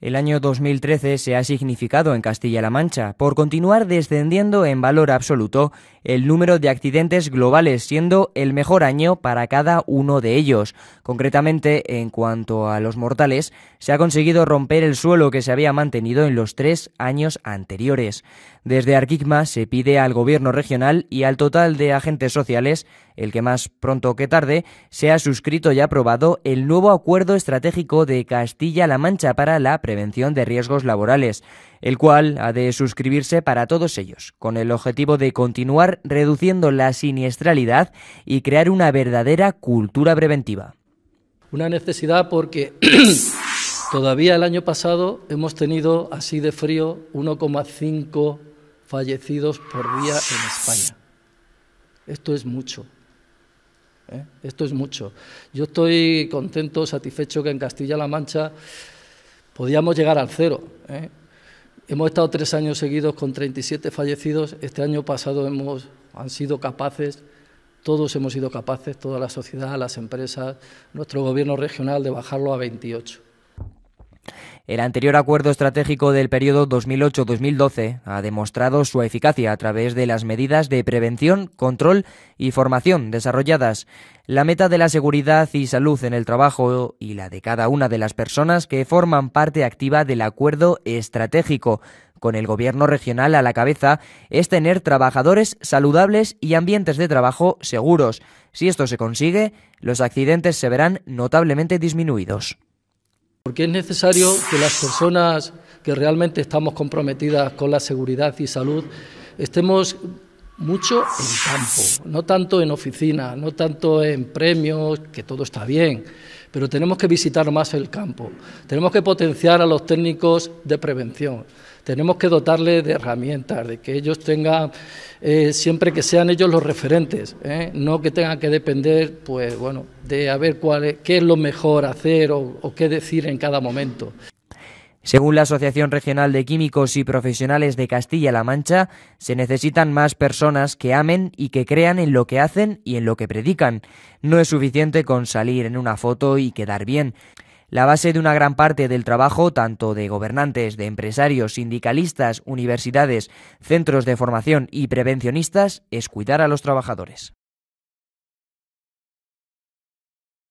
El año 2013 se ha significado en Castilla-La Mancha por continuar descendiendo en valor absoluto el número de accidentes globales, siendo el mejor año para cada uno de ellos. Concretamente, en cuanto a los mortales, se ha conseguido romper el suelo que se había mantenido en los tres años anteriores. Desde Arquigma se pide al gobierno regional y al total de agentes sociales, el que más pronto que tarde, sea suscrito y aprobado el nuevo acuerdo estratégico de Castilla-La Mancha para la prevención de riesgos laborales, el cual ha de suscribirse para todos ellos, con el objetivo de continuar reduciendo la siniestralidad y crear una verdadera cultura preventiva. Una necesidad porque Todavía el año pasado hemos tenido así de frío 1,5 fallecidos por día en España. Esto es mucho. ¿Eh? Esto es mucho. Yo estoy contento, satisfecho que en Castilla-La Mancha podíamos llegar al cero. ¿Eh? Hemos estado tres años seguidos con 37 fallecidos. Este año pasado hemos, han sido capaces, todos hemos sido capaces, toda la sociedad, las empresas, nuestro gobierno regional, de bajarlo a 28. El anterior acuerdo estratégico del periodo 2008-2012 ha demostrado su eficacia a través de las medidas de prevención, control y formación desarrolladas. La meta de la seguridad y salud en el trabajo y la de cada una de las personas que forman parte activa del acuerdo estratégico con el gobierno regional a la cabeza es tener trabajadores saludables y ambientes de trabajo seguros. Si esto se consigue, los accidentes se verán notablemente disminuidos. Porque es necesario que las personas que realmente estamos comprometidas con la seguridad y salud estemos mucho en campo, no tanto en oficina, no tanto en premios, que todo está bien, pero tenemos que visitar más el campo, tenemos que potenciar a los técnicos de prevención, tenemos que dotarles de herramientas, de que ellos tengan, eh, siempre que sean ellos los referentes, ¿eh? no que tengan que depender, pues bueno, de a ver cuál qué es lo mejor hacer o qué decir en cada momento. Según la Asociación Regional de Químicos y Profesionales de Castilla-La Mancha, se necesitan más personas que amen y que crean en lo que hacen y en lo que predican. No es suficiente con salir en una foto y quedar bien. La base de una gran parte del trabajo, tanto de gobernantes, de empresarios, sindicalistas, universidades, centros de formación y prevencionistas, es cuidar a los trabajadores.